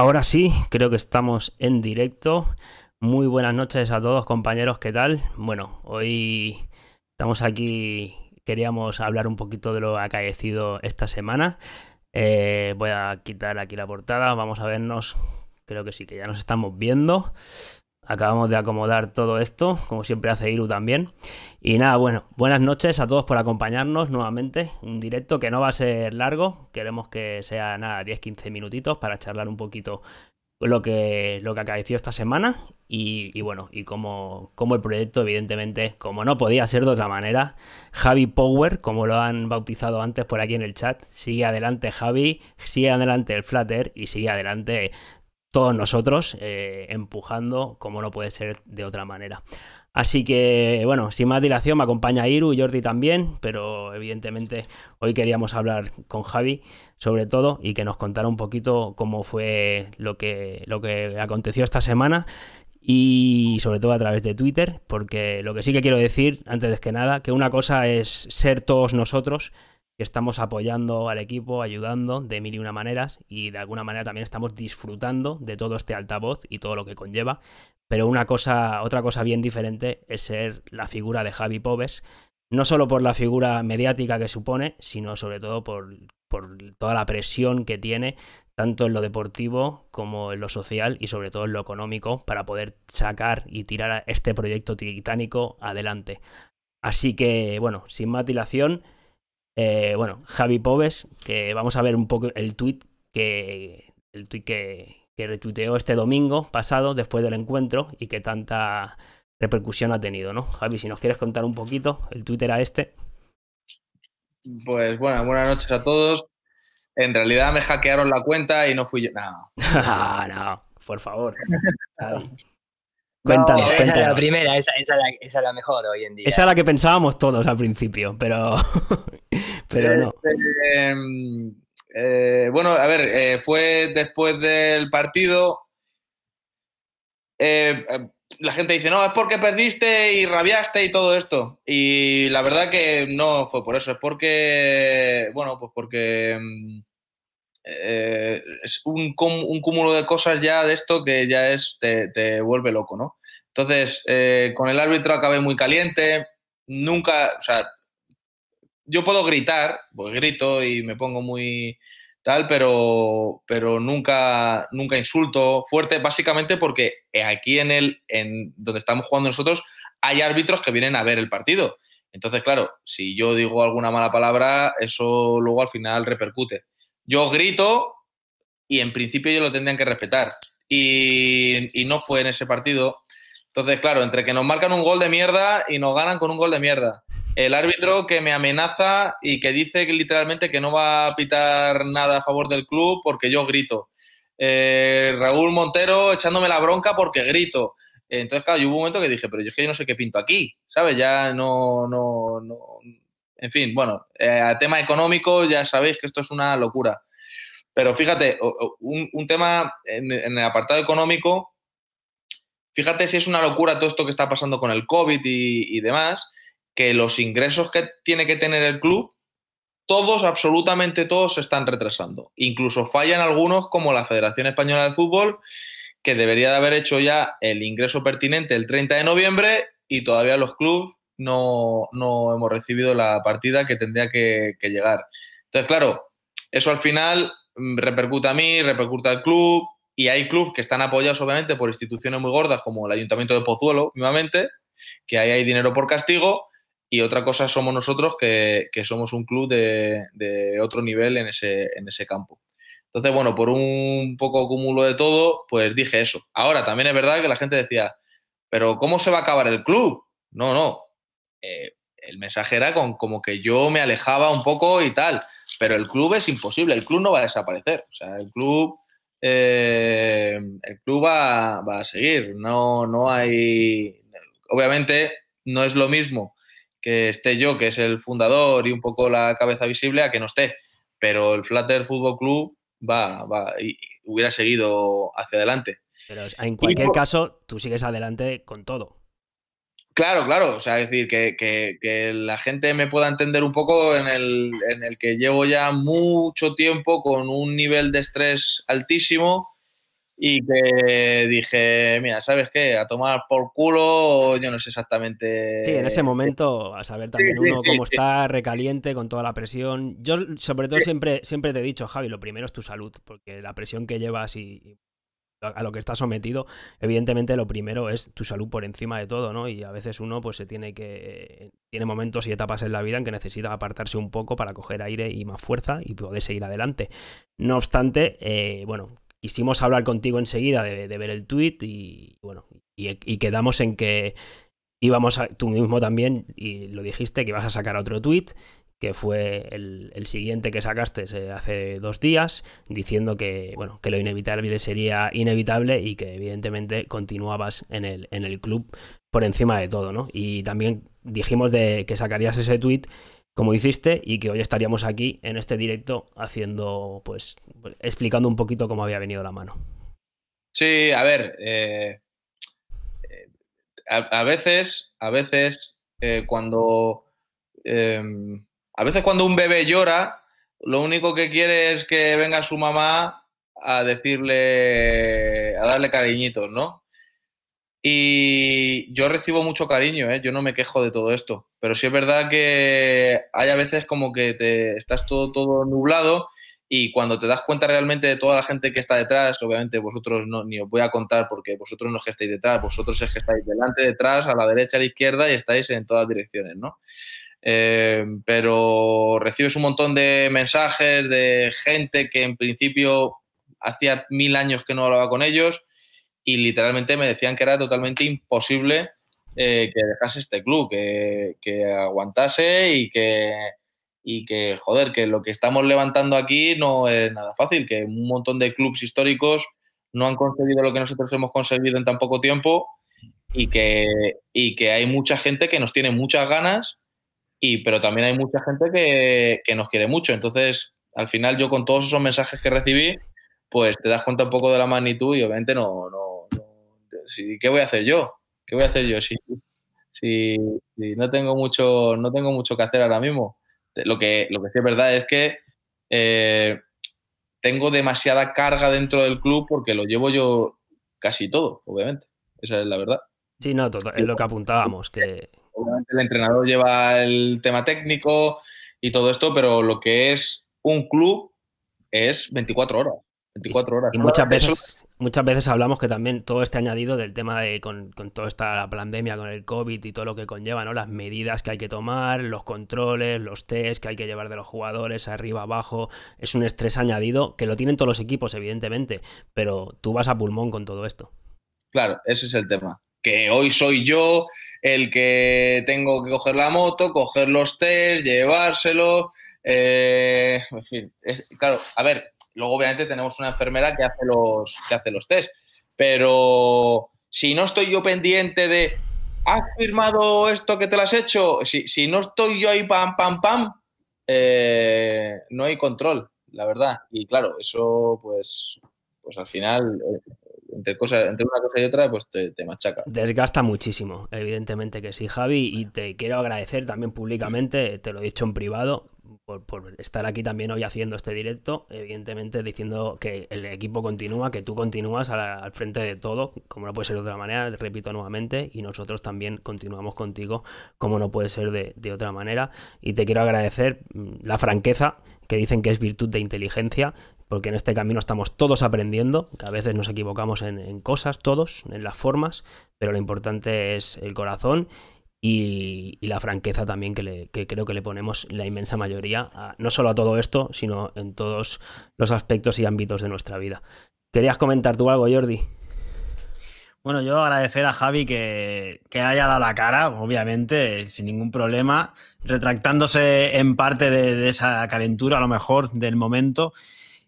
Ahora sí, creo que estamos en directo. Muy buenas noches a todos compañeros, ¿qué tal? Bueno, hoy estamos aquí, queríamos hablar un poquito de lo acaecido esta semana. Eh, voy a quitar aquí la portada, vamos a vernos, creo que sí, que ya nos estamos viendo. Acabamos de acomodar todo esto, como siempre hace Iru también. Y nada, bueno, buenas noches a todos por acompañarnos nuevamente. Un directo que no va a ser largo, queremos que sea nada, 10-15 minutitos para charlar un poquito lo que, lo que acaeció esta semana y, bueno, y como, como, el proyecto, evidentemente, como no podía ser de otra manera, Javi Power, como lo han bautizado antes por aquí en el chat, sigue adelante Javi, sigue adelante el Flutter y sigue adelante todos nosotros eh, empujando como no puede ser de otra manera. Así que, bueno, sin más dilación, me acompaña Iru y Jordi también, pero evidentemente hoy queríamos hablar con Javi sobre todo y que nos contara un poquito cómo fue lo que, lo que aconteció esta semana y sobre todo a través de Twitter, porque lo que sí que quiero decir, antes de que nada, que una cosa es ser todos nosotros que estamos apoyando al equipo, ayudando de mil y una maneras y de alguna manera también estamos disfrutando de todo este altavoz y todo lo que conlleva. Pero una cosa, otra cosa bien diferente es ser la figura de Javi Pobes, no solo por la figura mediática que supone, sino sobre todo por, toda la presión que tiene, tanto en lo deportivo como en lo social y sobre todo en lo económico, para poder sacar y tirar a este proyecto titánico adelante. Así que, bueno, sin matilación... Eh, bueno, Javi Pobes, que vamos a ver un poco el tweet que, el que, retuiteó este domingo pasado, después del encuentro, y que tanta repercusión ha tenido, ¿no? Javi, si nos quieres contar un poquito, el tweet era este. Pues bueno, buenas noches a todos. En realidad me hackearon la cuenta y no fui yo. No, ah, no, por favor. Cuéntanos, esa es la primera, esa, la, es la mejor hoy en día. Esa es la que pensábamos todos al principio, pero, pero no. Este, em, eh, bueno, a ver, eh, fue después del partido. Eh, em, la gente dice, no, es porque perdiste y rabiaste y todo esto. Y la verdad que no fue por eso, es porque, bueno, pues porque... Em, eh, es un, un, cúmulo de cosas ya de esto que ya es, te, vuelve loco, ¿no? Entonces, eh, con el árbitro acabé muy caliente, nunca, o sea, yo puedo gritar, pues grito y me pongo muy tal, pero, pero nunca, nunca insulto fuerte, básicamente porque aquí en el, en donde estamos jugando nosotros, hay árbitros que vienen a ver el partido. Entonces, claro, si yo digo alguna mala palabra, eso luego al final repercute. Yo grito y en principio ellos lo tendrían que respetar. Y, no fue en ese partido. Entonces, claro, entre que nos marcan un gol de mierda y nos ganan con un gol de mierda. El árbitro que me amenaza y que dice que, literalmente que no va a pitar nada a favor del club porque yo grito. Eh, Raúl Montero echándome la bronca porque grito. Entonces, claro, hubo un momento que dije, pero yo es que yo no sé qué pinto aquí, ¿sabes? Ya no, no, en fin, bueno, eh, a tema económico ya sabéis que esto es una locura. Pero fíjate, un, tema en, el apartado económico, fíjate si es una locura todo esto que está pasando con el COVID y, y demás, que los ingresos que tiene que tener el club, todos, absolutamente todos, se están retrasando. Incluso fallan algunos como la Federación Española de Fútbol, que debería de haber hecho ya el ingreso pertinente el 30 de noviembre y todavía los clubes no, no hemos recibido la partida que tendría que, llegar. Entonces, claro, eso al final mm, repercuta a mí, repercuta al club, y hay clubes que están apoyados obviamente por instituciones muy gordas como el Ayuntamiento de Pozuelo, últimamente, que ahí hay dinero por castigo, y otra cosa somos nosotros que, que somos un club de, de, otro nivel en ese, en ese campo. Entonces, bueno, por un poco cúmulo de todo, pues dije eso. Ahora, también es verdad que la gente decía, pero ¿cómo se va a acabar el club? No, no, eh, el mensaje era con, como que yo me alejaba un poco y tal, pero el club es imposible, el club no va a desaparecer, o sea, el club, eh, el club va, a seguir, no, no hay, obviamente no es lo mismo que esté yo, que es el fundador y un poco la cabeza visible, a que no esté, pero el flatter Fútbol Club va, va, y hubiera seguido hacia adelante. Pero en cualquier caso, tú sigues adelante con todo. Claro, claro, o sea, decir, que, la gente me pueda entender un poco en el, que llevo ya mucho tiempo con un nivel de estrés altísimo y que dije, mira, ¿sabes qué? A tomar por culo, yo no sé exactamente. Sí, en ese momento, a saber también uno cómo está, recaliente, con toda la presión. Yo, sobre todo, siempre, siempre te he dicho, Javi, lo primero es tu salud, porque la presión que llevas y, a lo que estás sometido, evidentemente lo primero es tu salud por encima de todo, ¿no? Y a veces uno pues se tiene que tiene momentos y etapas en la vida en que necesita apartarse un poco para coger aire y más fuerza y poder seguir adelante. No obstante, eh, bueno, quisimos hablar contigo enseguida de, ver el tweet y bueno, y, quedamos en que íbamos a, tú mismo también y lo dijiste que ibas a sacar otro tweet que fue el, siguiente que sacaste eh, hace dos días, diciendo que, bueno, que lo inevitable sería inevitable y que evidentemente continuabas en el, en el club por encima de todo, ¿no? Y también dijimos de que sacarías ese tweet como hiciste y que hoy estaríamos aquí en este directo haciendo, pues, explicando un poquito cómo había venido la mano. Sí, a ver, eh, eh, a, veces, a veces cuando em, a veces cuando un bebé llora, lo único que quiere es que venga su mamá a decirle, a darle cariñitos, ¿no? Y yo recibo mucho cariño, ¿eh? yo no me quejo de todo esto, pero sí es verdad que hay a veces como que te estás todo, todo nublado y cuando te das cuenta realmente de toda la gente que está detrás, obviamente vosotros no, ni os voy a contar porque vosotros no es que estáis detrás, vosotros es que estáis delante, detrás, a la derecha, a la izquierda y estáis en todas direcciones, ¿no? Eh, pero recibes un montón de mensajes de gente que en principio hacía mil años que no hablaba con ellos y literalmente me decían que era totalmente imposible eh, que dejase este club, que, aguantase y que, y que, joder, que lo que estamos levantando aquí no es nada fácil, que un montón de clubes históricos no han conseguido lo que nosotros hemos conseguido en tan poco tiempo y y que hay mucha gente que nos tiene muchas ganas y, pero también hay mucha gente que, nos quiere mucho. Entonces, al final yo con todos esos mensajes que recibí, pues te das cuenta un poco de la magnitud y obviamente no, no, ¿qué voy a hacer yo? ¿Qué voy a hacer yo si, si, no tengo mucho, no tengo mucho que hacer ahora mismo? Lo que, lo que sí es verdad es que eh, tengo demasiada carga dentro del club porque lo llevo yo casi todo, obviamente. Esa es la verdad. Sí, no, todo, es lo que apuntábamos, que el entrenador lleva el tema técnico y todo esto, pero lo que es un club es 24 horas. 24 horas. Y, muchas veces, muchas veces hablamos que también todo este añadido del tema de con, con, toda esta pandemia, con el COVID y todo lo que conlleva, ¿no? Las medidas que hay que tomar, los controles, los test que hay que llevar de los jugadores, arriba, abajo, es un estrés añadido que lo tienen todos los equipos, evidentemente, pero tú vas a pulmón con todo esto. Claro, ese es el tema hoy soy yo el que tengo que coger la moto, coger los test, llevárselo... Eh, en fin, claro, a ver, luego obviamente tenemos una enfermera que hace los, que hace los test, pero si no estoy yo pendiente de, ¿has firmado esto que te lo has hecho? Si, no estoy yo ahí pam, pam, pam, eh, no hay control, la verdad. Y claro, eso pues, pues al final eh, entre, cosas, entre una cosa y otra, pues te, machaca. Desgasta muchísimo, evidentemente que sí, Javi, y te quiero agradecer también públicamente, te lo he dicho en privado, por, estar aquí también hoy haciendo este directo, evidentemente diciendo que el equipo continúa, que tú continúas al frente de todo, como no puede ser de otra manera, repito nuevamente, y nosotros también continuamos contigo, como no puede ser de, de otra manera, y te quiero agradecer mm, la franqueza que dicen que es virtud de inteligencia porque en este camino estamos todos aprendiendo, que a veces nos equivocamos en, cosas, todos, en las formas, pero lo importante es el corazón y, la franqueza también que, creo que le ponemos la inmensa mayoría, no solo a todo esto, sino en todos los aspectos y ámbitos de nuestra vida. ¿Querías comentar tú algo, Jordi? Bueno, yo agradecer a Javi que, haya dado la cara, obviamente, sin ningún problema, retractándose en parte de esa calentura, a lo mejor, del momento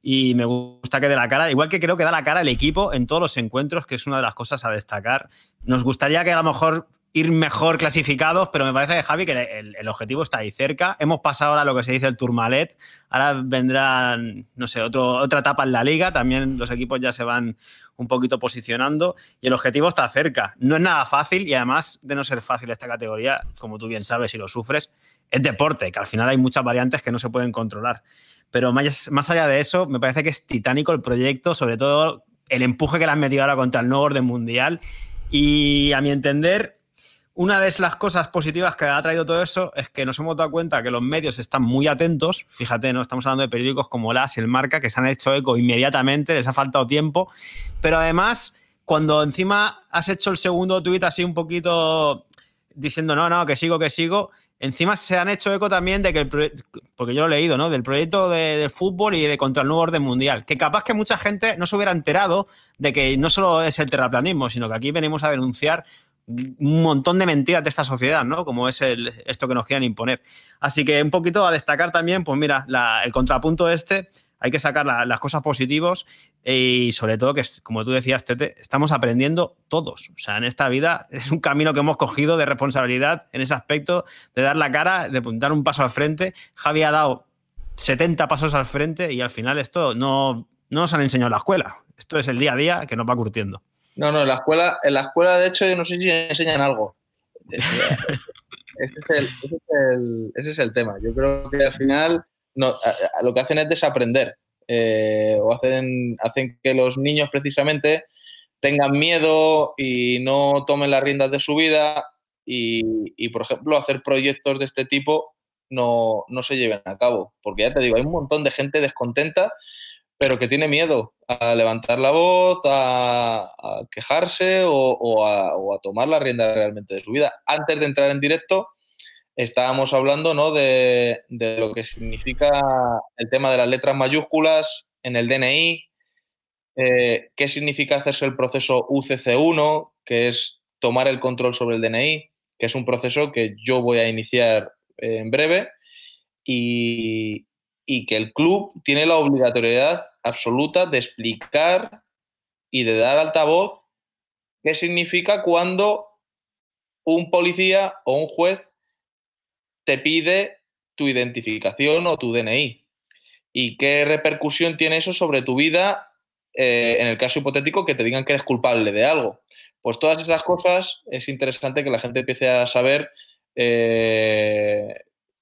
y me gusta que dé la cara, igual que creo que da la cara el equipo en todos los encuentros, que es una de las cosas a destacar. Nos gustaría que a lo mejor ir mejor clasificados, pero me parece, Javi, que el, objetivo está ahí cerca. Hemos pasado ahora lo que se dice el Tourmalet, ahora vendrán, no sé, otro, otra etapa en la liga, también los equipos ya se van un poquito posicionando y el objetivo está cerca. No es nada fácil y además de no ser fácil esta categoría, como tú bien sabes y lo sufres, es deporte, que al final hay muchas variantes que no se pueden controlar. Pero más, allá de eso, me parece que es titánico el proyecto, sobre todo el empuje que le han metido ahora contra el nuevo orden mundial. Y a mi entender, una de las cosas positivas que ha traído todo eso es que nos hemos dado cuenta que los medios están muy atentos. Fíjate, ¿no? Estamos hablando de periódicos como LAS y el Marca, que se han hecho eco inmediatamente, les ha faltado tiempo. Pero además, cuando encima has hecho el segundo tuit así un poquito diciendo no, no, que sigo, que sigo, Encima se han hecho eco también de que, el porque yo lo he leído, ¿no? Del proyecto de, fútbol y de contra el nuevo orden mundial. Que capaz que mucha gente no se hubiera enterado de que no solo es el terraplanismo, sino que aquí venimos a denunciar un montón de mentiras de esta sociedad, ¿no? Como es esto que nos quieren imponer. Así que un poquito a destacar también, pues mira, el contrapunto este hay que sacar las cosas positivas y sobre todo que, como tú decías, Tete, estamos aprendiendo todos. O sea, en esta vida es un camino que hemos cogido de responsabilidad en ese aspecto, de dar la cara, de dar un paso al frente. Javi ha dado 70 pasos al frente y al final es no, no nos han enseñado la escuela. Esto es el día a día que nos va curtiendo. No, no, en la escuela, en la escuela de hecho, yo no sé si enseñan algo. ese es el tema. Yo creo que al final no, lo que hacen es desaprender eh, o hacen, hacen que los niños precisamente tengan miedo y no tomen las riendas de su vida y, por ejemplo, hacer proyectos de este tipo no, se lleven a cabo. Porque ya te digo, hay un montón de gente descontenta, pero que tiene miedo a levantar la voz, a, quejarse o, a, tomar las riendas realmente de su vida. Antes de entrar en directo, estábamos hablando ¿no? de, lo que significa el tema de las letras mayúsculas en el DNI, eh, qué significa hacerse el proceso UCC1, que es tomar el control sobre el DNI, que es un proceso que yo voy a iniciar eh, en breve y, y que el club tiene la obligatoriedad absoluta de explicar y de dar altavoz qué significa cuando un policía o un juez pide tu identificación o tu DNI. ¿Y qué repercusión tiene eso sobre tu vida eh, en el caso hipotético que te digan que eres culpable de algo? Pues todas esas cosas es interesante que la gente empiece a saber eh,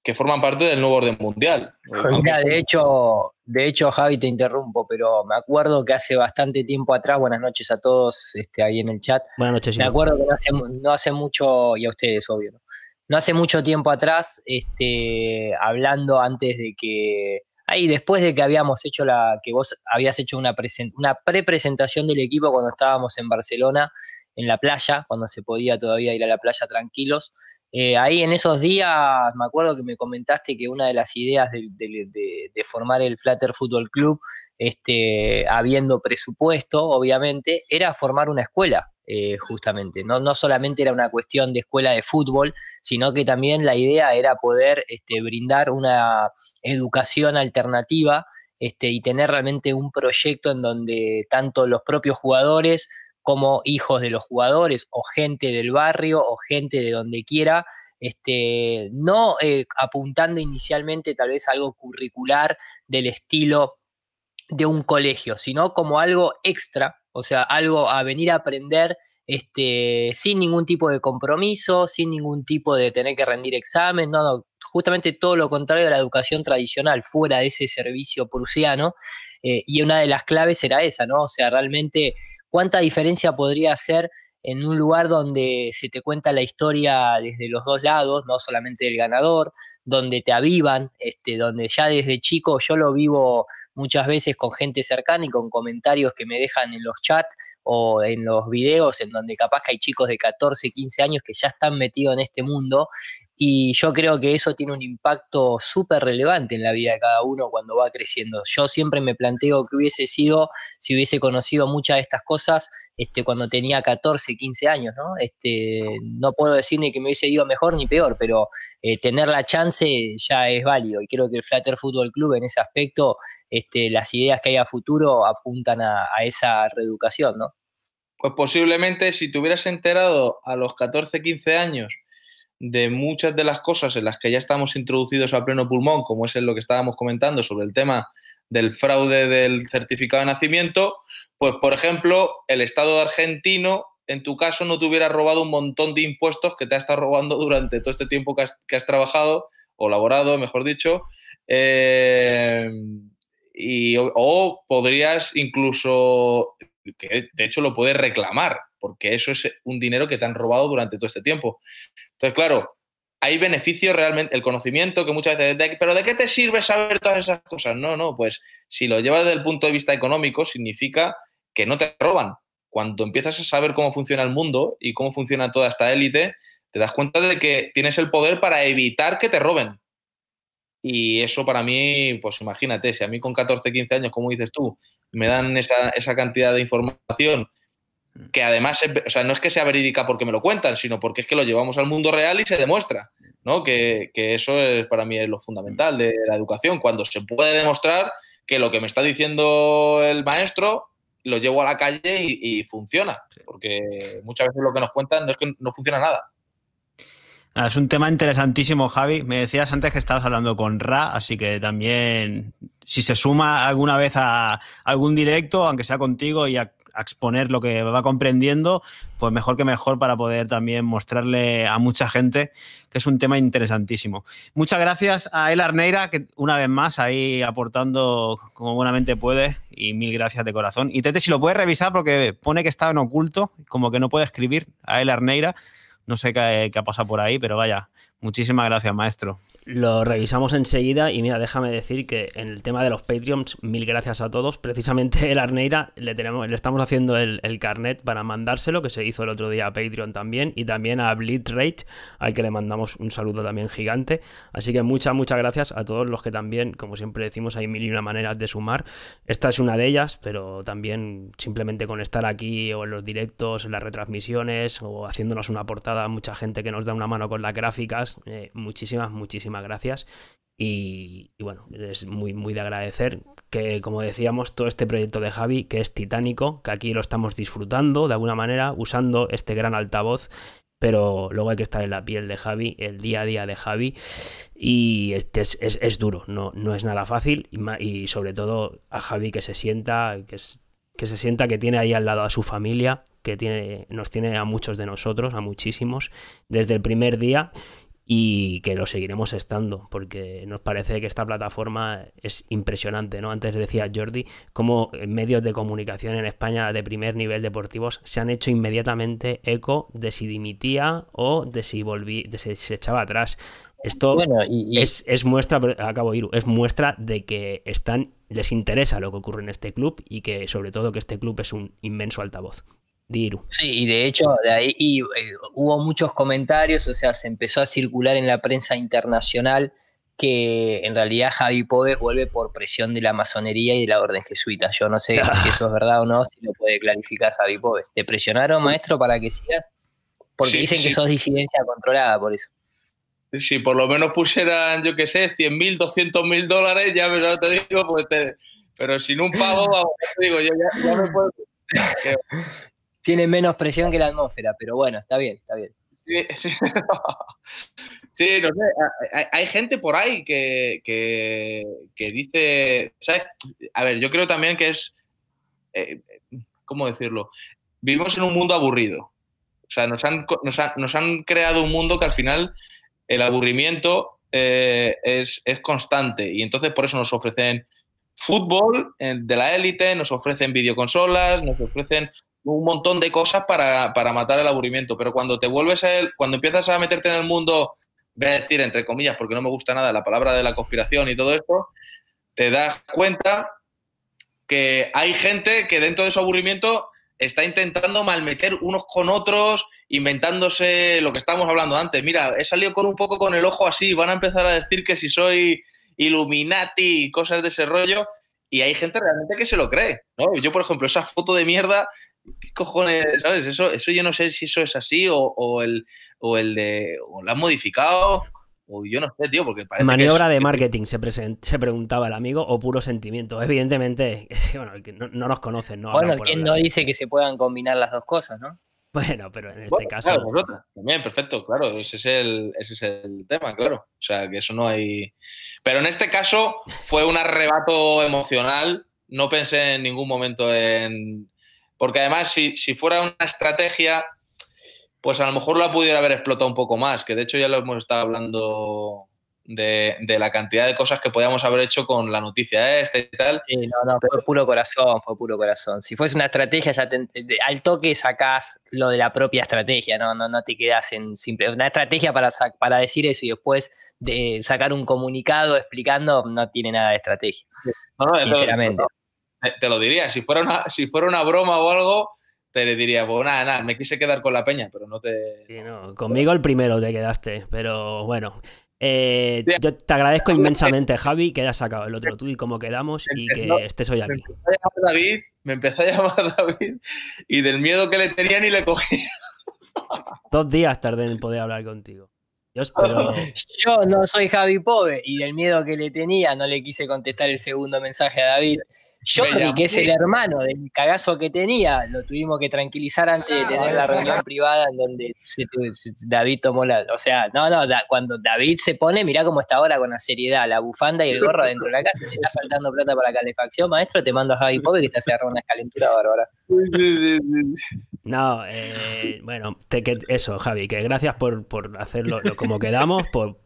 que forman parte del nuevo orden mundial. de hecho, de hecho, Javi, te interrumpo, pero me acuerdo que hace bastante tiempo atrás, buenas noches a todos este, ahí en el chat. Buenas noches, Me acuerdo que no hace, no hace mucho, y a ustedes, obvio, no hace mucho tiempo atrás, este, hablando antes de que. Ahí, después de que habíamos hecho la. que vos habías hecho una, una pre-presentación del equipo cuando estábamos en Barcelona, en la playa, cuando se podía todavía ir a la playa tranquilos. Eh, ahí en esos días me acuerdo que me comentaste que una de las ideas de, formar el Flatter Football Club, este, habiendo presupuesto, obviamente, era formar una escuela. Eh, justamente. No, solamente era una cuestión de escuela de fútbol, sino que también la idea era poder este, brindar una educación alternativa este, y tener realmente un proyecto en donde tanto los propios jugadores como hijos de los jugadores o gente del barrio o gente de donde quiera, este, no eh, apuntando inicialmente tal vez algo curricular del estilo de un colegio, sino como algo extra o sea, algo a venir a aprender este, sin ningún tipo de compromiso, sin ningún tipo de tener que rendir examen, no, justamente todo lo contrario de la educación tradicional, fuera de ese servicio prusiano, eh, y una de las claves era esa, ¿no? O sea, realmente, ¿cuánta diferencia podría hacer en un lugar donde se te cuenta la historia desde los dos lados, no solamente del ganador, donde te avivan, este, donde ya desde chico yo lo vivo muchas veces con gente cercana y con comentarios que me dejan en los chats o en los videos en donde capaz que hay chicos de 14, 15 años que ya están metidos en este mundo y yo creo que eso tiene un impacto súper relevante en la vida de cada uno cuando va creciendo. Yo siempre me planteo que hubiese sido si hubiese conocido muchas de estas cosas este, cuando tenía 14, 15 años, ¿no? Este, no puedo decir ni que me hubiese ido mejor ni peor, pero eh, tener la chance ya es válido. Y creo que el Flatter Football Club en ese aspecto, este, las ideas que hay a futuro apuntan a, esa reeducación, ¿no? Pues posiblemente si te hubieras enterado a los 14, 15 años de muchas de las cosas en las que ya estamos introducidos a pleno pulmón, como es lo que estábamos comentando sobre el tema del fraude del certificado de nacimiento, pues por ejemplo, el Estado argentino, en tu caso, no te hubiera robado un montón de impuestos que te ha estado robando durante todo este tiempo que has, trabajado o laborado, mejor dicho. Eh, y, o, o podrías incluso, que de hecho lo puedes reclamar, porque eso es un dinero que te han robado durante todo este tiempo. Entonces, claro, hay beneficios realmente, el conocimiento que muchas veces, pero ¿de qué te sirve saber todas esas cosas? No, no, pues si lo llevas desde el punto de vista económico, significa que no te roban. Cuando empiezas a saber cómo funciona el mundo y cómo funciona toda esta élite, te das cuenta de que tienes el poder para evitar que te roben. Y eso para mí, pues imagínate, si a mí con 14, 15 años, como dices tú, me dan esa, esa cantidad de información Mm. que además, o sea, no es que sea verídica porque me lo cuentan, sino porque es que lo llevamos al mundo real y se demuestra, ¿no? Que, eso es, para mí es lo fundamental de la educación, cuando se puede demostrar que lo que me está diciendo el maestro lo llevo a la calle y, y funciona, porque muchas veces lo que nos cuentan no es que no funciona nada. Ah, es un tema interesantísimo, Javi. Me decías antes que estabas hablando con Ra, así que también si se suma alguna vez a algún directo, aunque sea contigo y a exponer lo que va comprendiendo, pues mejor que mejor para poder también mostrarle a mucha gente que es un tema interesantísimo. Muchas gracias a El Arneira, que una vez más ahí aportando como buenamente puede, y mil gracias de corazón. Y Tete, si lo puedes revisar, porque pone que está en oculto, como que no puede escribir a El Arneira. No sé qué, qué ha pasado por ahí, pero vaya, Muchísimas gracias, maestro. Lo revisamos enseguida y mira, déjame decir que en el tema de los Patreons, mil gracias a todos. Precisamente el Arneira le, tenemos, le estamos haciendo el, carnet para mandárselo, que se hizo el otro día a Patreon también, y también a rage al que le mandamos un saludo también gigante. Así que muchas, muchas gracias a todos los que también, como siempre decimos, hay mil y una maneras de sumar. Esta es una de ellas, pero también simplemente con estar aquí o en los directos, en las retransmisiones o haciéndonos una portada, mucha gente que nos da una mano con las gráficas eh, muchísimas, muchísimas gracias. Y, bueno, es muy, muy de agradecer que, como decíamos, todo este proyecto de Javi, que es titánico, que aquí lo estamos disfrutando de alguna manera, usando este gran altavoz, pero luego hay que estar en la piel de Javi, el día a día de Javi, y es, duro, no, no es nada fácil, y, sobre todo a Javi que se sienta, que, es, que se sienta que tiene ahí al lado a su familia, que tiene, nos tiene a muchos de nosotros, a muchísimos, desde el primer día y que lo seguiremos estando, porque nos parece que esta plataforma es impresionante, ¿no? Antes decía Jordi cómo medios de comunicación en España de primer nivel deportivos se han hecho inmediatamente eco de si dimitía o de si se echaba atrás. Esto Es, muestra, acabo Iru, es muestra de que están, les interesa lo que ocurre en este club y que sobre todo que este club es un inmenso altavoz. Sí, y de hecho de ahí y, eh, hubo muchos comentarios, o sea, se empezó a circular en la prensa internacional que en realidad Javi Pogues vuelve por presión de la masonería y de la orden jesuita. Yo no sé si eso es verdad o no, si lo puede clarificar Javi Pogues. ¿Te presionaron, maestro, para que sigas? Porque dicen que sos disidencia controlada por eso. Si por lo menos pusieran, yo qué sé, 100 mil, 200 mil dólares, ya me lo te digo, pues pero sin un pago, digo, yo ya, ya me puedo... tiene menos presión que la atmósfera, pero bueno, está bien, está bien. Sí, no sé, hay, gente por ahí que, dice, A ver, yo creo también que es, eh, ¿cómo decirlo? Vivimos en un mundo aburrido. O sea, nos han, creado un mundo que al final el aburrimiento eh, es, es constante y entonces por eso nos ofrecen fútbol eh, de la élite, nos ofrecen videoconsolas, nos ofrecen un montón de cosas para, para, matar el aburrimiento, pero cuando te vuelves a él, cuando empiezas a meterte en el mundo, voy a decir entre comillas, porque no me gusta nada la palabra de la conspiración y todo esto, te das cuenta que hay gente que dentro de su aburrimiento está intentando malmeter unos con otros, inventándose lo que estábamos hablando antes. Mira, he salido con un poco con el ojo así, van a empezar a decir que si soy Illuminati y cosas de ese rollo. Y hay gente realmente que se lo cree, ¿no? Yo, por ejemplo, esa foto de mierda ¿Qué cojones? ¿Sabes? Eso, yo no sé si eso es así o, el, el de. O lo han modificado. O yo no sé, tío, porque parece. Maniobra de marketing, se, se preguntaba el amigo, o puro sentimiento. Evidentemente, bueno, no, no nos conocen, ¿no? Bueno, ¿quién no dice que se puedan combinar las dos cosas, no? Bueno, pero en este caso. Claro, también, perfecto, claro. Ese es, ese es el tema, claro. O sea, que eso no hay. Pero en este caso fue un arrebato emocional. No pensé en ningún momento en porque además, si, fuera una estrategia, pues a lo mejor la pudiera haber explotado un poco más, que de hecho ya lo hemos estado hablando de, la cantidad de cosas que podíamos haber hecho con la noticia esta y tal. Sí, no, no, fue puro corazón, fue puro corazón. Si fuese una estrategia, ya al toque sacás lo de la propia estrategia, no, no, no te quedas en simple. Una estrategia para, para decir eso y después de sacar un comunicado explicando no tiene nada de estrategia. no, sinceramente te lo diría. Si fuera, una, si fuera una broma o algo, te le diría, pues nada, nada, me quise quedar con la peña, pero no te. conmigo el primero te quedaste, pero bueno. Eh, yo te agradezco inmensamente, Javi, que hayas sacado el otro tú y cómo quedamos y que estés hoy aquí. Me empezó a llamar David, me empezó a llamar David y del miedo que le tenía ni le cogí Dos días tardé en poder hablar contigo. Yo, yo no soy Javi pobre y del miedo que le tenía no le quise contestar el segundo mensaje a David. Johnny, que es el hermano del cagazo que tenía, lo tuvimos que tranquilizar antes de tener la ah. reunión privada en donde David tomó la. O sea, no, no, cuando David se pone, mirá cómo está ahora con la seriedad, la bufanda y el gorro dentro de la casa. Te está faltando plata para la calefacción, maestro, te mando a Javi Pope que te hace una calentura bárbara. No, eh, bueno, te, que, eso, Javi, que gracias por, por hacerlo como quedamos, por,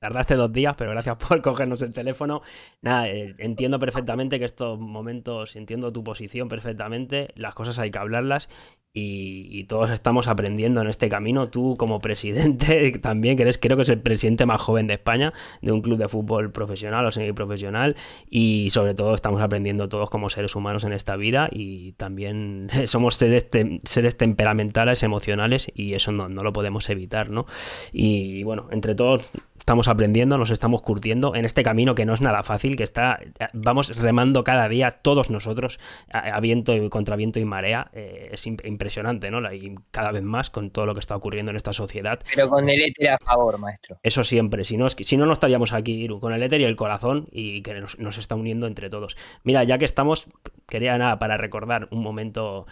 tardaste dos días, pero gracias por cogernos el teléfono. Nada, eh, entiendo perfectamente que estos momentos, entiendo tu posición perfectamente, las cosas hay que hablarlas y, todos estamos aprendiendo en este camino. Tú como presidente también, que eres creo que es el presidente más joven de España, de un club de fútbol profesional o semi profesional y sobre todo estamos aprendiendo todos como seres humanos en esta vida y también somos seres, seres temperamentales, emocionales, y eso no, no, lo podemos evitar, ¿no? Y bueno, entre todos estamos aprendiendo, nos estamos curtiendo en este camino que no es nada fácil, que está, vamos remando cada día todos nosotros a, viento y contra viento y marea. Eh, es impresionante, ¿no? Y cada vez más con todo lo que está ocurriendo en esta sociedad. Pero con el éter a favor, maestro. Eso siempre, si no, es si no, estaríamos aquí, Iru, con el éter y el corazón y que nos está uniendo entre todos. Mira, ya que estamos, quería nada, para recordar un momento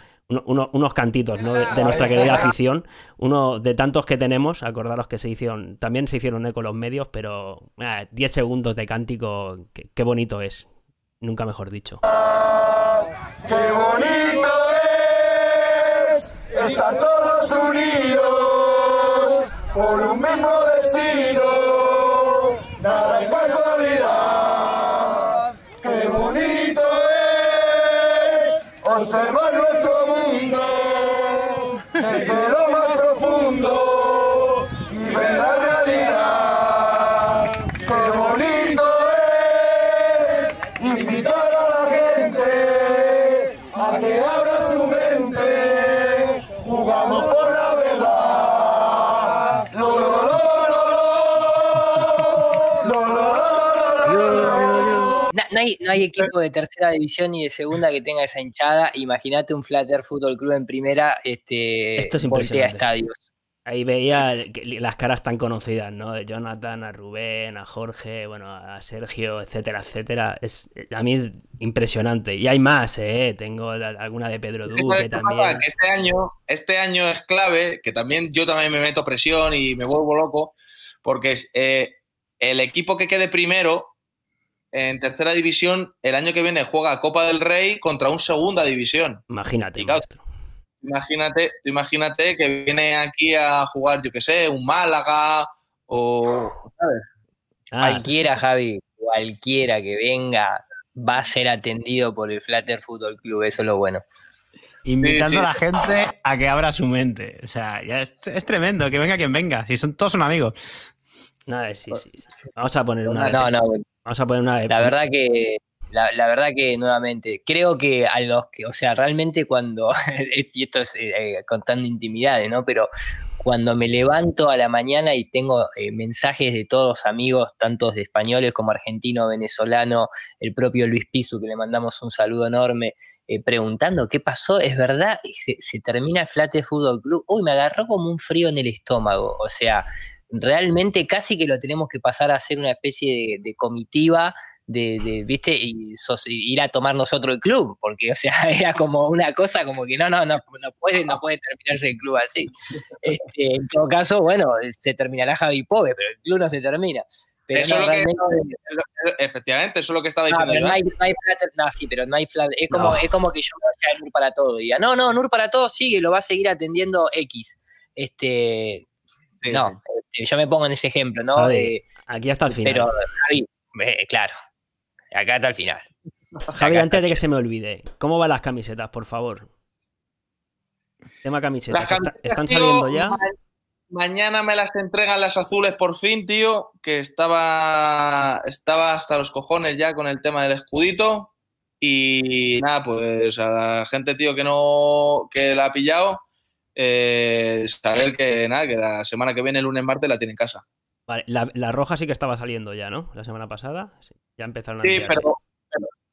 unos cantitos de, nuestra querida afición. Uno de tantos que tenemos, acordaros que se hicieron, también se hicieron eco los medios, pero 10 eh, segundos de cántico, qué bonito es. Nunca mejor dicho. ¡Qué bonito es estar todos unidos por un mismo destino! Nada es ¡Qué bonito es observarlo! equipo de tercera división y de segunda que tenga esa hinchada, imagínate un Flatter Fútbol Club en primera, este, Esto es estadios. Ahí veía las caras tan conocidas, ¿no? De Jonathan, a Rubén, a Jorge, bueno, a Sergio, etcétera, etcétera. Es eh, a mí impresionante. Y hay más, ¿eh? Tengo alguna de Pedro Duque también. este, año, este año es clave, que también yo también me meto presión y me vuelvo loco, porque eh, el equipo que quede primero en tercera división, el año que viene juega Copa del Rey contra un segunda división. Imagínate, imagínate, imagínate que viene aquí a jugar, yo qué sé, un Málaga o. Ah, cualquiera, Javi, cualquiera que venga va a ser atendido por el Flatter Football Club, eso es lo bueno. Invitando a la gente a que abra su mente. O sea, ya es, tremendo, que venga quien venga, si son todos un amigo sí, sí. Vamos a poner una. no, no a poner una. La verdad que. La, verdad que nuevamente, creo que a los que, o sea, realmente cuando, y esto es eh, eh, contando intimidades, ¿no? Pero cuando me levanto a la mañana y tengo eh, mensajes de todos amigos, tantos de españoles como argentino, venezolano, el propio Luis Pisu, que le mandamos un saludo enorme, preguntando qué pasó, es verdad, se, termina el Flate Football Club, uy, me agarró como un frío en el estómago, o sea, realmente casi que lo tenemos que pasar a ser una especie de, comitiva. De, viste, y ir a tomar nosotros el club, porque, o sea, era como una cosa como que no, no, no, no puede, no puede terminarse el club así. Este, en todo caso, bueno, se terminará Javi Pobre, pero el club no se termina. Pero eh, eh, efectivamente, eso es lo que estaba ah, diciendo. No, no, hay, no, sí, pero no hay es como, es como que yo Nur para todo. Diga, no, no, Nur para todo sigue, lo va a seguir atendiendo X. Este, no, este, yo me pongo en ese ejemplo, ¿no? Eh, aquí hasta el final. Pero, Javi, eh, claro, acá hasta el final. Javi, antes de que se me olvide, ¿cómo van las camisetas, por favor? Tema camisetas, ¿están saliendo ya? Mañana me las entregan las azules por fin, tío, que estaba, estaba hasta los cojones ya con el tema del escudito. Y nada, pues a la gente, tío, que no que la ha pillado, eh, saber que nada, que la semana que viene, el lunes, martes, la tiene en casa. Vale, la, roja sí que estaba saliendo ya, ¿no? La semana pasada. Sí, ya empezaron a. Sí,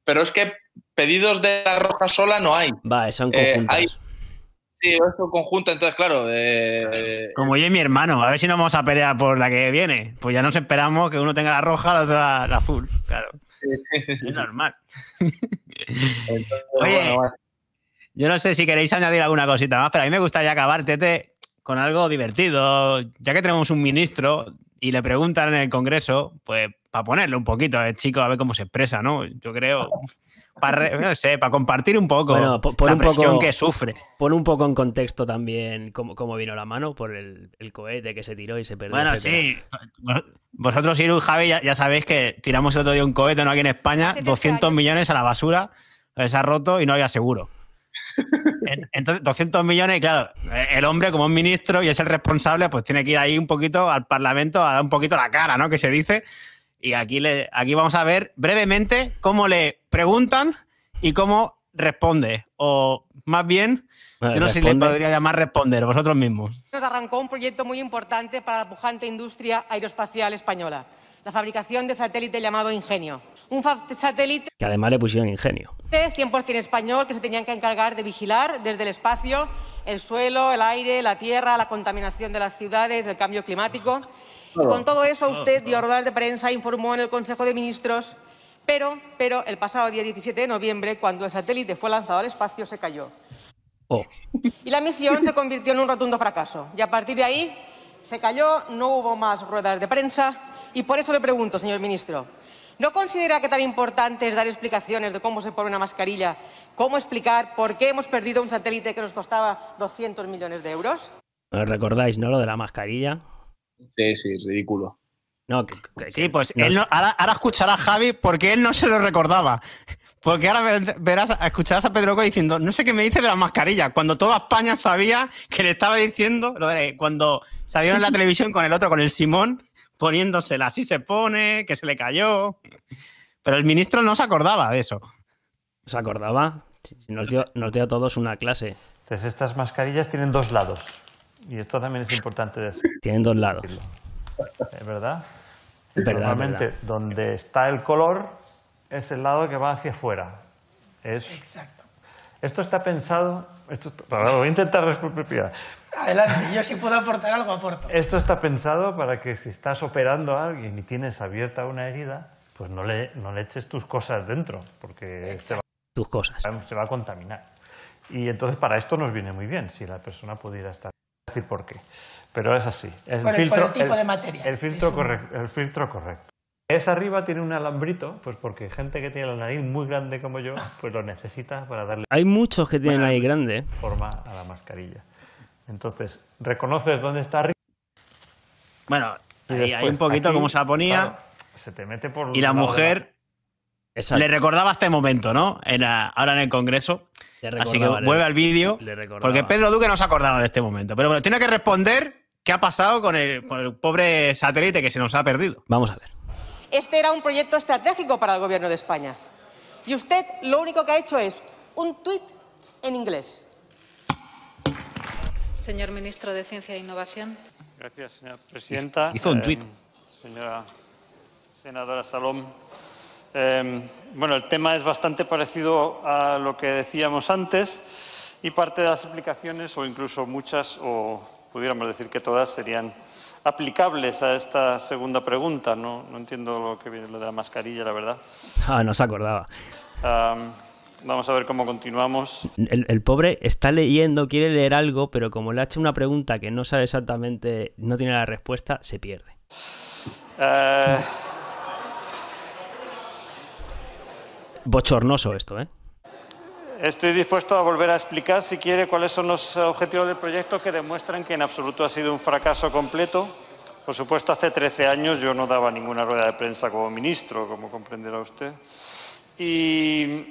pero, es que pedidos de la roja sola no hay. Va, son eh, conjuntos. Sí, eso conjunto. entonces, claro. Eh... Como yo y mi hermano, a ver si no vamos a pelear por la que viene. Pues ya nos esperamos que uno tenga la roja, la otra la, azul, claro. es normal. Oye, yo no sé si queréis añadir alguna cosita más, pero a mí me gustaría acabar, Tete, con algo divertido. Ya que tenemos un ministro y le preguntan en el Congreso, pues para ponerle un poquito al eh, chico a ver cómo se expresa, ¿no? Yo creo, para, no sé, para compartir un poco la presión que sufre. Pon un poco en contexto también cómo, vino la mano por el, cohete que se tiró y se perdió. Bueno, sí. Vosotros, Iru, Javi, ya, ya, sabéis que tiramos el otro día un cohete, ¿no? Aquí en España, 200 millones a la basura, se ha roto y no había seguro. Entonces, 200 millones, claro, eh, el hombre como es ministro y es el responsable, pues tiene que ir ahí un poquito al Parlamento a dar un poquito la cara, ¿no? Que se dice. Y aquí, le, aquí vamos a ver brevemente cómo le preguntan y cómo responde. O más bien, no sé si le podría llamar responder, vosotros mismos. Nos arrancó un proyecto muy importante para la pujante industria aeroespacial española, la fabricación de satélite llamado Ingenio un satélite... Que además le pusieron ingenio. 100% español que se tenían que encargar de vigilar desde el espacio el suelo, el aire, la tierra, la contaminación de las ciudades, el cambio climático. Y con todo eso usted dio ruedas de prensa, informó en el Consejo de Ministros, pero, pero el pasado día 17 de noviembre, cuando el satélite fue lanzado al espacio, se cayó. Oh. Y la misión se convirtió en un rotundo fracaso. Y a partir de ahí se cayó, no hubo más ruedas de prensa. Y por eso le pregunto, señor ministro, ¿No considera que tan importante es dar explicaciones de cómo se pone una mascarilla? ¿Cómo explicar por qué hemos perdido un satélite que nos costaba 200 millones de euros? ¿Recordáis, no? Lo de la mascarilla. Sí, sí, es ridículo. No, que, sí, pues Él ahora, escucharás, escuchará a Javi porque él no se lo recordaba. Porque ahora verás, escucharás a Pedroco diciendo, no sé qué me dice de la mascarilla. cuando toda España sabía que le estaba diciendo, cuando salieron en la televisión con el otro, con el Simón, poniéndosela así se pone, que se le cayó. Pero el ministro no se acordaba de eso. ¿Se acordaba? Nos dio, nos dio a todos una clase. Entonces, estas mascarillas tienen dos lados. Y esto también es importante decir. Tienen dos lados. Es verdad. Es Normalmente, donde está el color es el lado que va hacia afuera. Es... Exacto. Esto está pensado esto está, a intentar Adelante, yo si puedo aportar algo, aporto. Esto está pensado para que si estás operando a alguien y tienes abierta una herida, pues no le, no le eches tus cosas dentro, porque se va, tus cosas. se va a contaminar. Y entonces para esto nos viene muy bien, si la persona pudiera estar decir por qué. Pero es así. El, filtro, tipo de materia. el filtro correcto. Es arriba tiene un alambrito, pues porque gente que tiene la nariz muy grande como yo, pues lo necesita para darle. Hay muchos que tienen nariz grande. ¿eh? Forma a la mascarilla. Entonces, reconoces dónde está arriba. Bueno, ahí, hay un poquito como se la ponía. se te mete por. Y la mujer. Le recordaba este momento, ¿no? ahora en el Congreso. Así que vuelve al vídeo. Porque Pedro Duque no se acordaba de este momento. Pero bueno, tiene que responder qué ha pasado con el pobre satélite que se nos ha perdido. Vamos a ver. Este era un proyecto estratégico para el Gobierno de España. Y usted lo único que ha hecho es un tuit en inglés. Señor ministro de Ciencia e Innovación. Gracias, señora presidenta. Hizo un eh, tuit. señora senadora Salom. Eh, bueno, el tema es bastante parecido a lo que decíamos antes y parte de las explicaciones, o incluso muchas, o pudiéramos decir que todas, serían aplicables a esta segunda pregunta. No, no entiendo lo que viene de la mascarilla, la verdad. Ah, no se acordaba. Vamos a ver cómo continuamos. El, pobre está leyendo, quiere leer algo, pero como le ha hecho una pregunta que no sabe exactamente, no tiene la respuesta, se pierde. Eh. Bochornoso esto, ¿eh? Estoy dispuesto a volver a explicar, si quiere, cuáles son los objetivos del proyecto que demuestran que en absoluto ha sido un fracaso completo. Por supuesto, hace 13 años yo no daba ninguna rueda de prensa como ministro, como comprenderá usted. Y,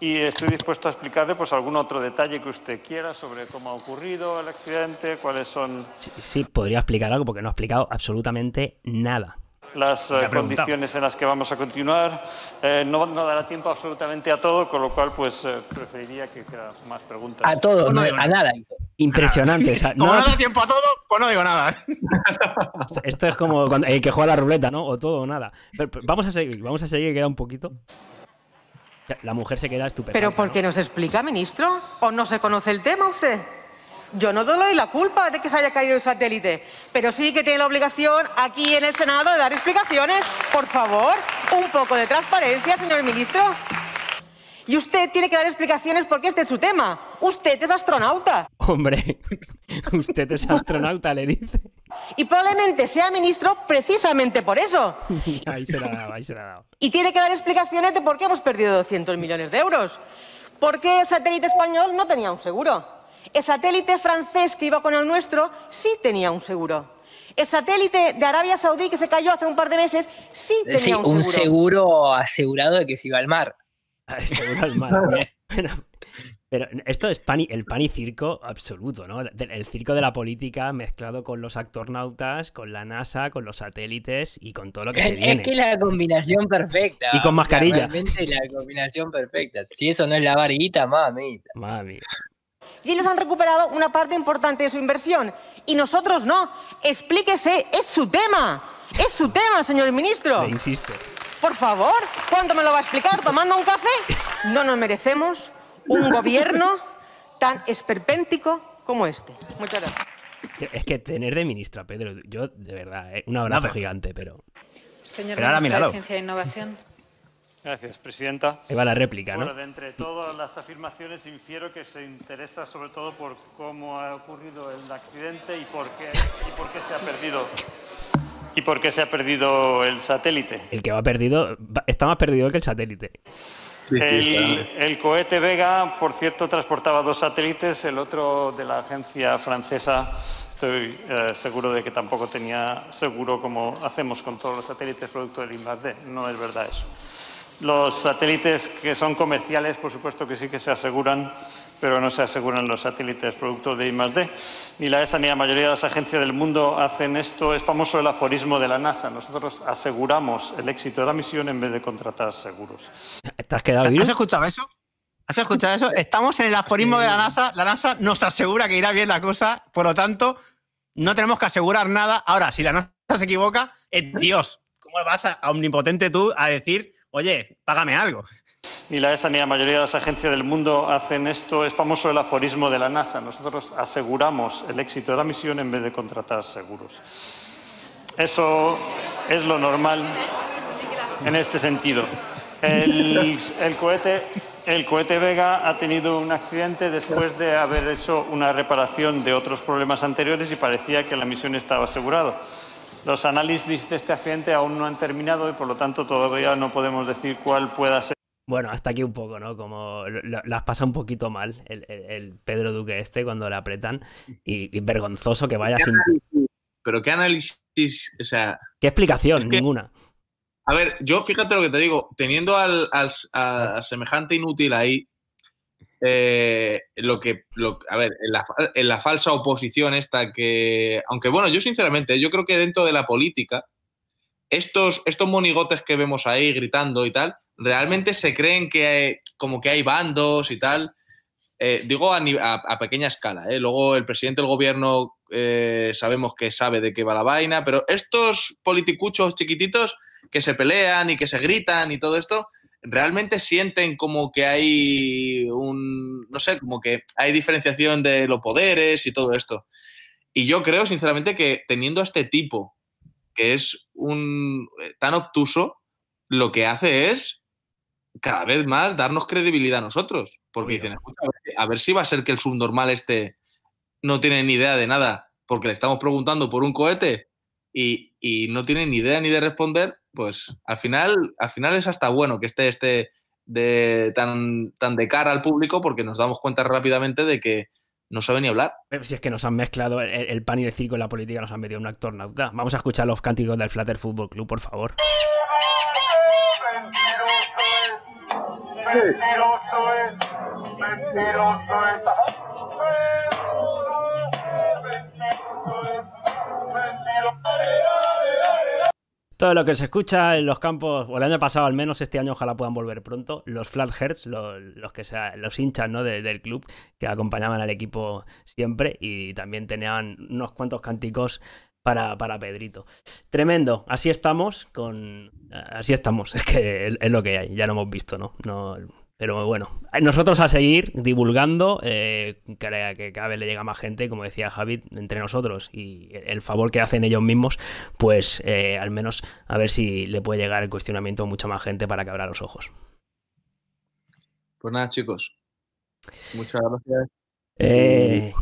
estoy dispuesto a explicarle pues, algún otro detalle que usted quiera sobre cómo ha ocurrido el accidente, cuáles son... sí podría explicar algo porque no ha explicado absolutamente nada las eh, condiciones en las que vamos a continuar. Eh, no, dará tiempo absolutamente a todo, con lo cual pues eh, preferiría que hiciera más preguntas. A todo, pues a nada. Impresionante. O no, da tiempo a todo, pues no digo nada. Esto es como el que juega la ruleta, ¿no? O todo o nada. vamos a seguir, vamos a seguir, queda un poquito. La mujer se queda estupenda. ¿Pero por qué nos explica, ministro? ¿O no se conoce el tema usted? Yo no doy la culpa de que se haya caído el satélite, pero sí que tiene la obligación aquí en el Senado de dar explicaciones. Por favor, un poco de transparencia, señor ministro. Y usted tiene que dar explicaciones porque este es su tema. Usted es astronauta. Hombre, usted es astronauta, le dice. Y probablemente sea ministro precisamente por eso. ahí se ahí se ha dado. Y tiene que dar explicaciones de por qué hemos perdido 200 millones de euros. ¿Por qué el satélite español no tenía un seguro? El satélite francés que iba con el nuestro sí tenía un seguro. El satélite de Arabia Saudí que se cayó hace un par de meses sí tenía un seguro. un seguro asegurado de que se iba al mar. Ah, seguro al mar. pero esto es el panicirco circo absoluto, ¿no? El circo de la política mezclado con los actornautas, con la NASA, con los satélites y con todo lo que se viene. Es que la combinación perfecta. Y con mascarilla. la combinación perfecta. Si eso no es la varita, mami Mami y ellos han recuperado una parte importante de su inversión. Y nosotros no. Explíquese, es su tema. Es su tema, señor ministro. insisto. Por favor, ¿cuándo me lo va a explicar? ¿Tomando un café? No nos merecemos un gobierno tan esperpéntico como este. Muchas gracias. Es que tener de ministra, Pedro, yo de verdad, eh, un abrazo gigante, pero... Señor ministro de Ciencia e Innovación. Gracias, presidenta. Ahí va la réplica, ¿no? de entre todas las afirmaciones infiero que se interesa sobre todo por cómo ha ocurrido el accidente y por qué, por se ha perdido. ¿Y por qué se ha perdido el satélite? El que va perdido está más perdido que el satélite. el, cohete Vega, por cierto, transportaba dos satélites, el otro de la agencia francesa. Estoy eh, seguro de que tampoco tenía seguro como hacemos con todos los satélites producto del de. No es verdad eso. Los satélites que son comerciales, por supuesto que sí que se aseguran, pero no se aseguran los satélites producto de I+D. Ni la ESA ni la mayoría de las agencias del mundo hacen esto. Es famoso el aforismo de la NASA. Nosotros aseguramos el éxito de la misión en vez de contratar seguros. ¿Te has quedado escuchado eso? ¿Has escuchado eso? Estamos en el aforismo de la NASA. La NASA nos asegura que irá bien la cosa. Por lo tanto, no tenemos que asegurar nada. Ahora, si la NASA se equivoca, es eh, Dios. ¿Cómo vas a omnipotente tú a decir oye, págame algo. Ni la ESA ni la mayoría de las agencias del mundo hacen esto. Es famoso el aforismo de la NASA. Nosotros aseguramos el éxito de la misión en vez de contratar seguros. Eso es lo normal en este sentido. El, cohete, el cohete Vega ha tenido un accidente después de haber hecho una reparación de otros problemas anteriores y parecía que la misión estaba asegurada. Los análisis de este accidente aún no han terminado y por lo tanto todavía no podemos decir cuál pueda ser. Bueno, hasta aquí un poco, ¿no? Como las pasa un poquito mal el, Pedro Duque este cuando le apretan y, vergonzoso que vaya sin... Pero qué análisis, o sea... ¿Qué explicación? Ninguna. A ver, yo fíjate lo que te digo, teniendo al, a semejante inútil ahí, eh, lo que, a ver, en la, falsa oposición esta que, aunque bueno, yo sinceramente, yo creo que dentro de la política, estos, estos monigotes que vemos ahí gritando y tal, realmente se creen que hay, como que hay bandos y tal. Eh, digo a, pequeña escala, ¿eh? luego el presidente del gobierno eh, sabemos que sabe de qué va la vaina, pero estos politicuchos chiquititos que se pelean y que se gritan y todo esto, realmente sienten como que hay un, no sé, como que hay diferenciación de los poderes y todo esto. Y yo creo, sinceramente, que teniendo a este tipo, que es un eh, tan obtuso, lo que hace es cada vez más darnos credibilidad a nosotros. Porque dicen, a ver si va a ser que el subnormal este no tiene ni idea de nada, porque le estamos preguntando por un cohete y, y no tiene ni idea ni de responder, pues al final, al final es hasta bueno que esté este de, tan, tan de cara al público porque nos damos cuenta rápidamente de que no sabe ni hablar. Si es que nos han mezclado el, pan y el circo en la política, nos han metido un actor nauta. Vamos a escuchar los cánticos del Flutter Football Club, por favor. Mentiroso es, mentiroso es, mentiroso es, todo lo que se escucha en los campos, o el año pasado al menos, este año ojalá puedan volver pronto, los flatheads, los, que sea, los hinchas ¿no? del club que acompañaban al equipo siempre y también tenían unos cuantos cánticos para, para, Pedrito. Tremendo, así estamos con... Así estamos, es que es lo que hay, ya lo hemos visto, ¿no? no pero bueno, eh, nosotros a seguir divulgando, eh, que, cada vez le llega más gente, como decía Javid, entre nosotros y el favor que hacen ellos mismos, pues eh, al menos a ver si le puede llegar el cuestionamiento a mucha más gente para que abra los ojos. Pues nada, chicos. Muchas gracias.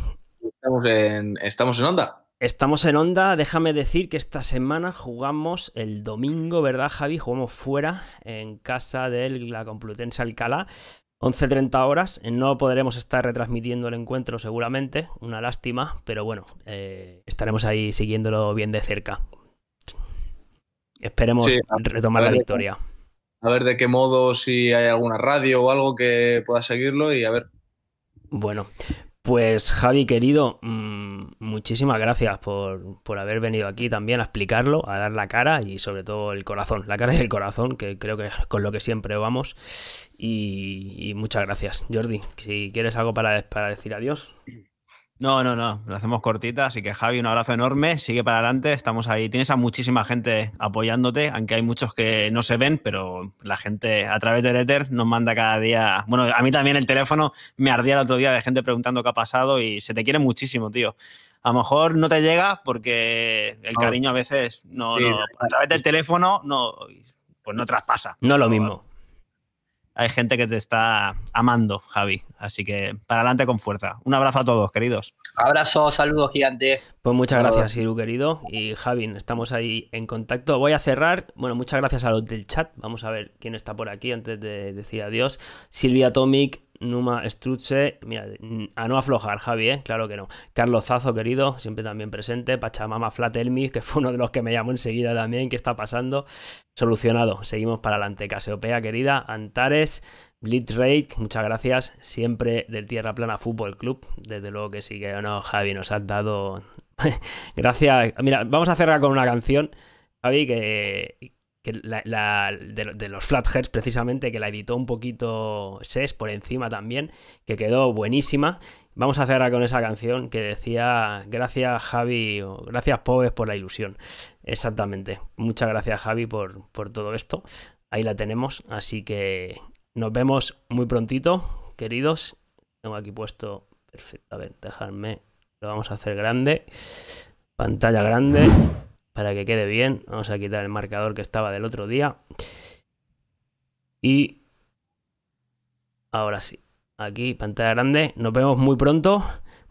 estamos en onda. Estamos en onda, déjame decir que esta semana jugamos el domingo, ¿verdad Javi? Jugamos fuera, en casa de la Complutense Alcalá, 11.30 horas, no podremos estar retransmitiendo el encuentro seguramente, una lástima, pero bueno, eh, estaremos ahí siguiéndolo bien de cerca. Esperemos retomar la victoria. A ver de qué modo, si hay alguna radio o algo que pueda seguirlo y a ver. Bueno, pues Javi, querido, mm, muchísimas gracias por, por, haber venido aquí también a explicarlo, a dar la cara y sobre todo el corazón, la cara y el corazón, que creo que es con lo que siempre vamos. Y, y muchas gracias, Jordi. Si quieres algo para, para decir adiós. No, no, no. Lo hacemos cortita. Así que, Javi, un abrazo enorme. Sigue para adelante. Estamos ahí. Tienes a muchísima gente apoyándote, aunque hay muchos que no se ven, pero la gente a través del Ether nos manda cada día. Bueno, a mí también el teléfono me ardía el otro día de gente preguntando qué ha pasado y se te quiere muchísimo, tío. A lo mejor no te llega porque el cariño a veces no, a través del teléfono no, pues no traspasa. No es lo mismo. Hay gente que te está amando, Javi. Así que para adelante con fuerza. Un abrazo a todos, queridos. Abrazo, saludos gigantes. Pues muchas gracias, Siru, querido. Y Javin, estamos ahí en contacto. Voy a cerrar. Bueno, muchas gracias a los del chat. Vamos a ver quién está por aquí antes de decir adiós. Silvia Tomic, Numa Struce, mira, a no aflojar, Javi, ¿eh? claro que no. Carlos Zazo, querido, siempre también presente. Pachamama Flatelmi, que fue uno de los que me llamó enseguida también, ¿qué está pasando? Solucionado, seguimos para adelante. Caseopea, querida, Antares, Rake, muchas gracias. Siempre del Tierra Plana Fútbol Club. Desde luego que sí, que no, Javi, nos has dado. gracias. Mira, vamos a cerrar con una canción, Javi, que, de, los Flatheads precisamente, que la editó un poquito SES por encima también, que quedó buenísima. Vamos a cerrar con esa canción que decía, gracias Javi, gracias Pobes por la ilusión. Exactamente. Muchas gracias Javi por, por todo esto. Ahí la tenemos, así que nos vemos muy prontito, queridos. Tengo aquí puesto perfectamente, dejarme. Lo vamos a hacer grande. Pantalla grande para que quede bien. Vamos a quitar el marcador que estaba del otro día. Y ahora sí, aquí pantalla grande. Nos vemos muy pronto.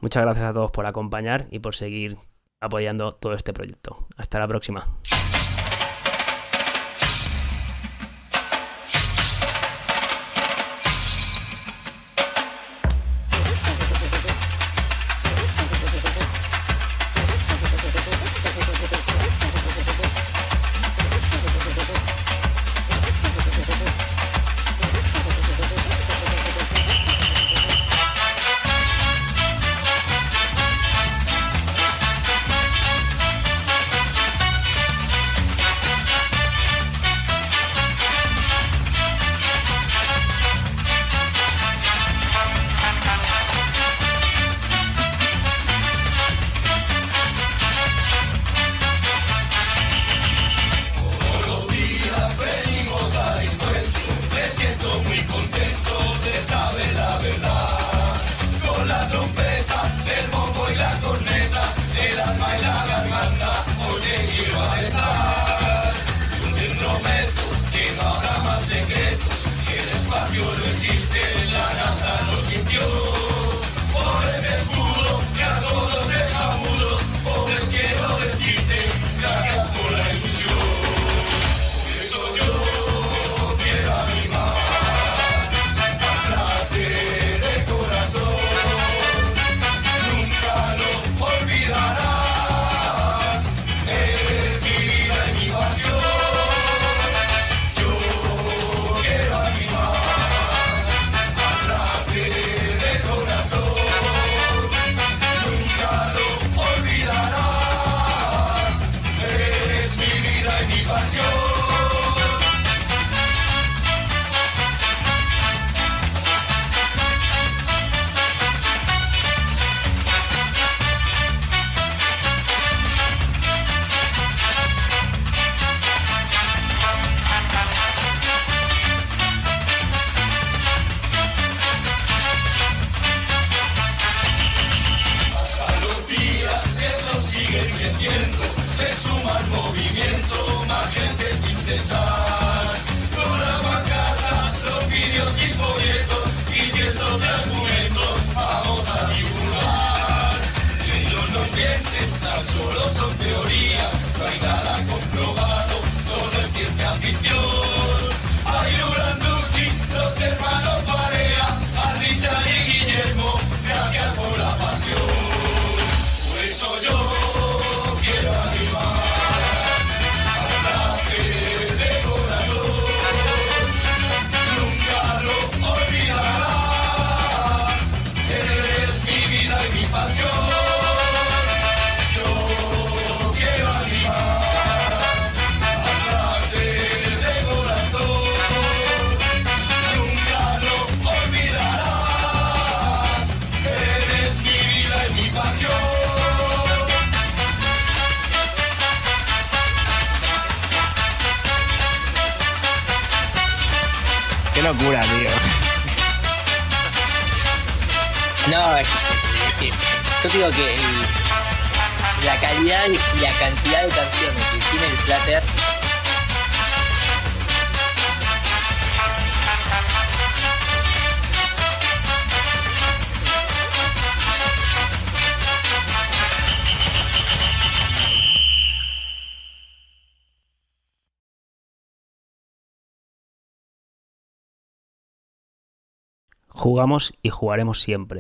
Muchas gracias a todos por acompañar y por seguir apoyando todo este proyecto. Hasta la próxima. yo digo que la calidad y la cantidad de canciones que tiene el plater jugamos y jugaremos siempre.